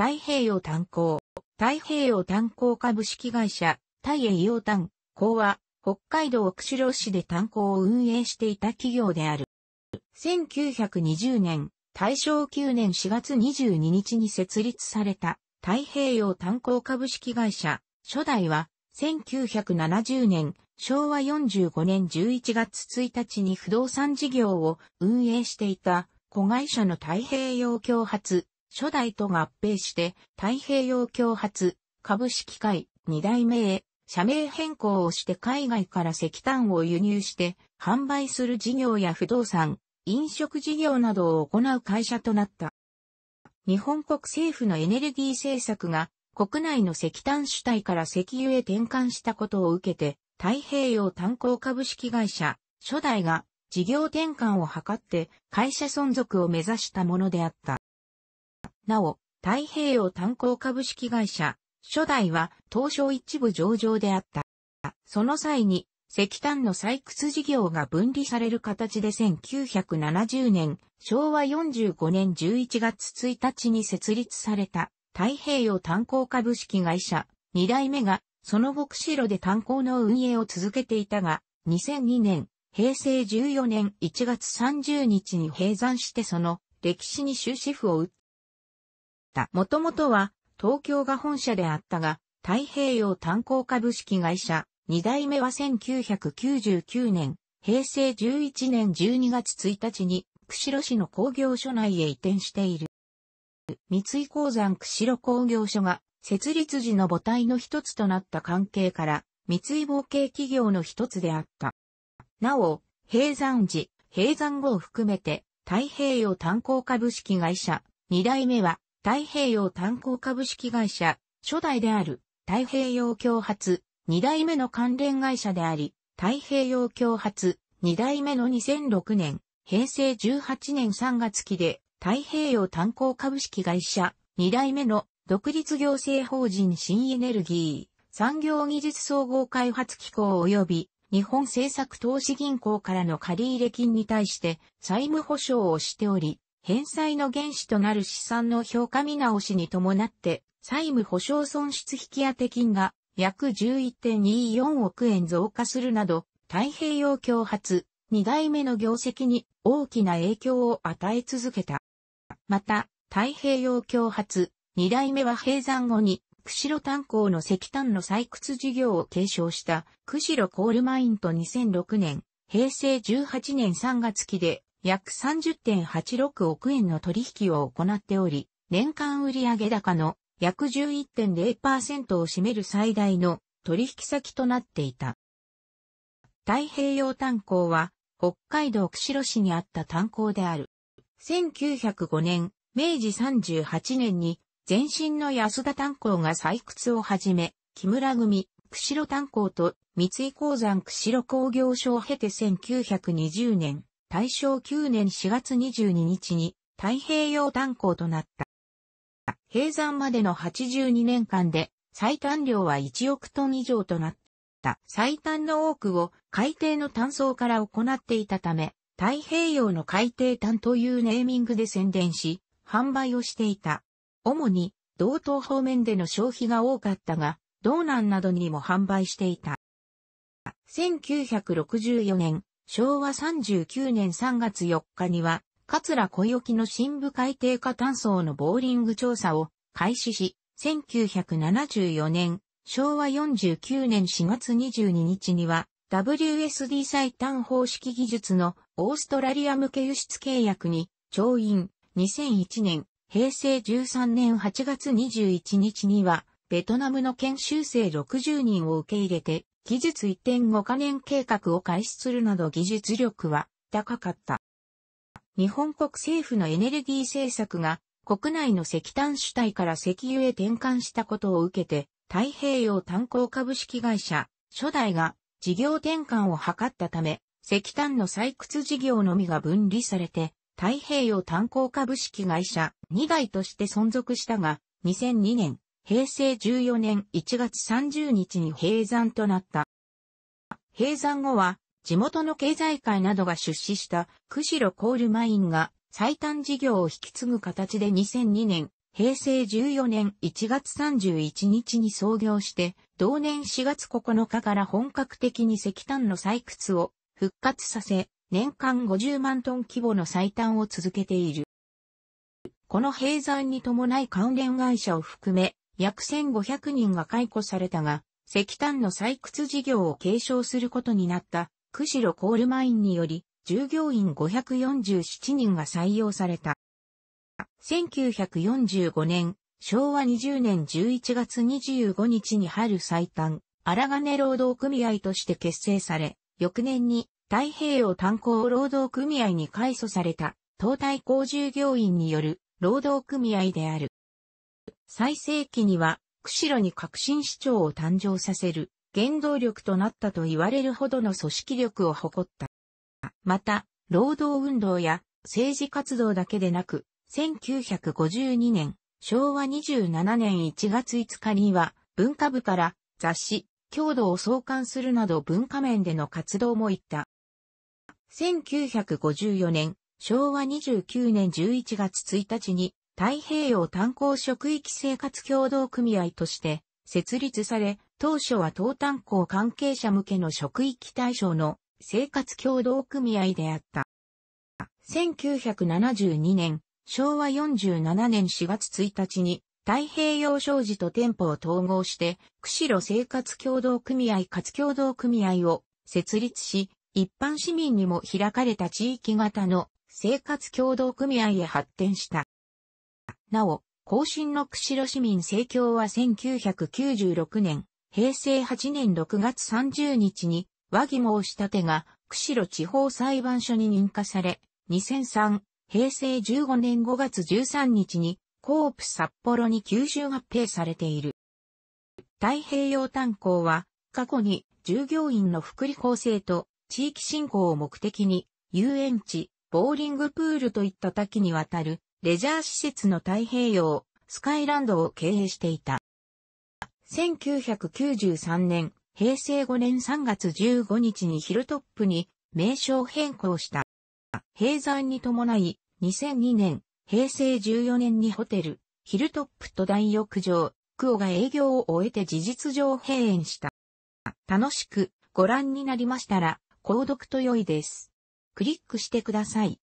太平洋炭鉱、太平洋炭鉱株式会社、太平洋炭鉱は、北海道釧路市で炭鉱を運営していた企業である。1920年、大正9年4月22日に設立された太平洋炭鉱株式会社、初代は、1970年、昭和45年11月1日に不動産事業を運営していた子会社の太平洋共発初代と合併して太平洋共発株式会2代目へ社名変更をして海外から石炭を輸入して販売する事業や不動産、飲食事業などを行う会社となった。日本国政府のエネルギー政策が国内の石炭主体から石油へ転換したことを受けて太平洋炭鉱株式会社初代が事業転換を図って会社存続を目指したものであった。なお、太平洋炭鉱株式会社、初代は東証一部上場であった。その際に、石炭の採掘事業が分離される形で1970年、昭和45年11月1日に設立された太平洋炭鉱株式会社二代目がその後釧路で炭鉱の運営を続けていたが、2002年、平成14年1月30日に閉山してその歴史に終止符を打っ。もともとは東京が本社であったが、太平洋炭鉱株式会社、二代目は1999年、平成11年12月1日に、釧路市の工業所内へ移転している。三井鉱山釧路工業所が設立時の母体の一つとなった関係から、三井冒険企業の一つであった。なお、閉山時、閉山後を含めて、太平洋炭鉱株式会社、二代目は、太平洋炭鉱株式会社、初代である太平洋共発、二代目の関連会社であり、太平洋共発、二代目の2006年、平成18年3月期で、太平洋炭鉱株式会社、二代目の独立行政法人新エネルギー、産業技術総合開発機構及び、日本政策投資銀行からの借入金に対して債務保証をしており、返済の原資となる資産の評価見直しに伴って、債務保証損失引当金が約11.24億円増加するなど、太平洋共発、二代目の業績に大きな影響を与え続けた。また、太平洋共発、二代目は閉山後に、釧路炭鉱の石炭の採掘事業を継承した、釧路コールマインと2006年、平成18年3月期で約30.86億円の取引を行っており、年間売上高の約11.0%を占める最大の取引先となっていた。太平洋炭鉱は北海道釧路市にあった炭鉱である。1905年、明治38年に前身の安田炭鉱が採掘を始め、木村組、釧路炭鉱と三井鉱山釧路工業所を経て1920年、大正9年4月22日に太平洋炭鉱となった。閉山までの82年間で最短量は1億トン以上となった。最短の多くを海底の炭層から行っていたため、太平洋の海底炭というネーミングで宣伝し、販売をしていた。主に、道東方面での消費が多かったが、道南などにも販売していた。1964年、昭和39年3月4日には、桂小雪の深部海底下炭層のボーリング調査を開始し、1974年、昭和49年4月22日には、WSD 最短方式技術のオーストラリア向け輸出契約に、調印、2001年、平成13年8月21日には、ベトナムの研修生60人を受け入れて、技術移転5カ年計画を開始するなど技術力は高かった。日本国政府のエネルギー政策が国内の石炭主体から石油へ転換したことを受けて、太平洋炭鉱株式会社、初代が事業転換を図ったため、石炭の採掘事業のみが分離されて、太平洋炭鉱株式会社2代として存続したが、2002年、平成14年1月30日に閉山となった。閉山後は、地元の経済界などが出資した釧路コールマインが最短事業を引き継ぐ形で2002年、平成14年1月31日に創業して、同年4月9日から本格的に石炭の採掘を復活させ、年間50万トン規模の採炭を続けている。この閉山に伴い関連会社を含め、約1500人が解雇されたが、石炭の採掘事業を継承することになった、釧路コールマインにより、従業員547人が採用された。1945年、昭和20年11月25日に春最短、荒金労働組合として結成され、翌年に太平洋炭鉱労働組合に改組された、東大工従業員による労働組合である。最盛期には、釧路に革新市長を誕生させる原動力となったと言われるほどの組織力を誇った。また、労働運動や政治活動だけでなく、1952年、昭和27年1月5日には、文化部から雑誌、郷土を創刊するなど文化面での活動も行った。1954年、昭和29年11月1日に、太平洋炭鉱職域生活協同組合として設立され、当初は東炭鉱関係者向けの職域対象の生活協同組合であった。1972年、昭和47年4月1日に太平洋商事と店舗を統合して、釧路生活協同組合活協同組合を設立し、一般市民にも開かれた地域型の生活協同組合へ発展した。なお、後進の釧路市民政教は1996年、平成8年6月30日に、和議申し立てが、釧路地方裁判所に認可され、2003、平成15年5月13日に、コープ札幌に吸収合併されている。太平洋炭鉱は、過去に従業員の福利厚生と地域振興を目的に、遊園地、ボーリングプールといった多岐にわたるレジャー施設の太平洋、スカイランドを経営していた。1993年、平成5年3月15日にヒルトップに名称変更した。閉山に伴い、2002年、平成14年にホテル、ヒルトップと大浴場、クオが営業を終えて事実上閉園した。楽しくご覧になりましたら、購読と良いです。クリックしてください。